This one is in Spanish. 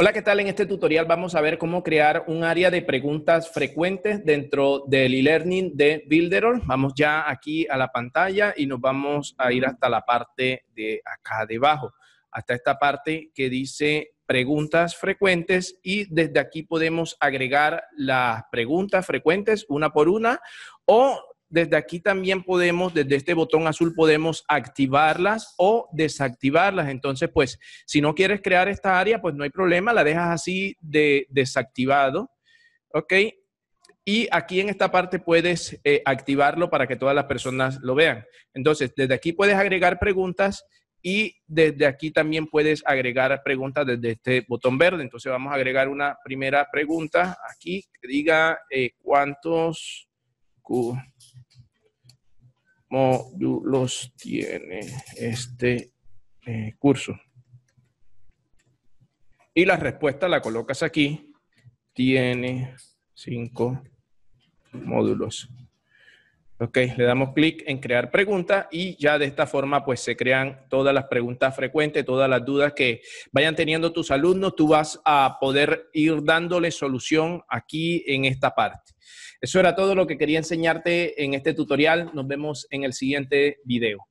Hola, ¿qué tal? En este tutorial vamos a ver cómo crear un área de preguntas frecuentes dentro del e-learning de Builderall. Vamos ya aquí a la pantalla y nos vamos a ir hasta la parte de acá debajo, hasta esta parte que dice preguntas frecuentes y desde aquí podemos agregar las preguntas frecuentes una por una o desde aquí también podemos, desde este botón azul, podemos activarlas o desactivarlas. Entonces, pues, si no quieres crear esta área, pues no hay problema, la dejas así de desactivado, ¿ok? Y aquí en esta parte puedes eh, activarlo para que todas las personas lo vean. Entonces, desde aquí puedes agregar preguntas y desde aquí también puedes agregar preguntas desde este botón verde. Entonces, vamos a agregar una primera pregunta aquí que diga eh, cuántos módulos tiene este eh, curso. Y la respuesta la colocas aquí. Tiene cinco módulos. Ok, le damos clic en crear pregunta y ya de esta forma pues se crean todas las preguntas frecuentes, todas las dudas que vayan teniendo tus alumnos, tú vas a poder ir dándole solución aquí en esta parte. Eso era todo lo que quería enseñarte en este tutorial, nos vemos en el siguiente video.